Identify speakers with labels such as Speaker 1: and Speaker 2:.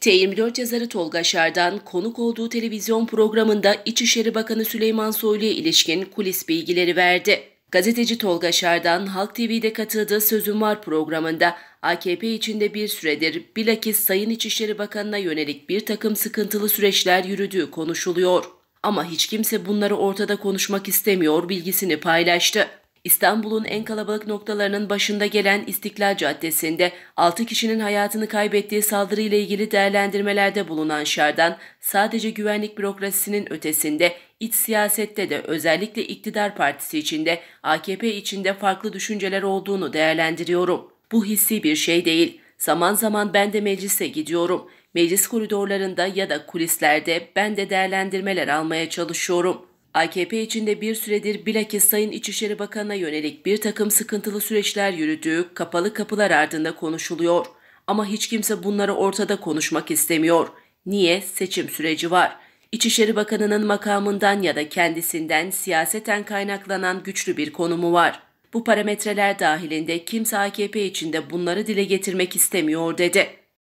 Speaker 1: T24 yazarı Tolga Şardan konuk olduğu televizyon programında İçişleri Bakanı Süleyman Soylu'ya ilişkin kulis bilgileri verdi. Gazeteci Tolga Şardan Halk TV'de katıldığı Sözüm Var programında AKP içinde bir süredir bilakis Sayın İçişleri Bakanı'na yönelik bir takım sıkıntılı süreçler yürüdüğü konuşuluyor. Ama hiç kimse bunları ortada konuşmak istemiyor bilgisini paylaştı. İstanbul'un en kalabalık noktalarının başında gelen İstiklal Caddesi'nde 6 kişinin hayatını kaybettiği saldırıyla ilgili değerlendirmelerde bulunan Şardan, sadece güvenlik bürokrasisinin ötesinde iç siyasette de özellikle iktidar partisi içinde, AKP içinde farklı düşünceler olduğunu değerlendiriyorum. Bu hissi bir şey değil. Zaman zaman ben de meclise gidiyorum. Meclis koridorlarında ya da kulislerde ben de değerlendirmeler almaya çalışıyorum.'' AKP içinde bir süredir bilakis Sayın İçişleri Bakanı'na yönelik bir takım sıkıntılı süreçler yürüdüğü kapalı kapılar ardında konuşuluyor. Ama hiç kimse bunları ortada konuşmak istemiyor. Niye? Seçim süreci var. İçişleri Bakanı'nın makamından ya da kendisinden siyaseten kaynaklanan güçlü bir konumu var. Bu parametreler dahilinde kimse AKP içinde bunları dile getirmek istemiyor dedi.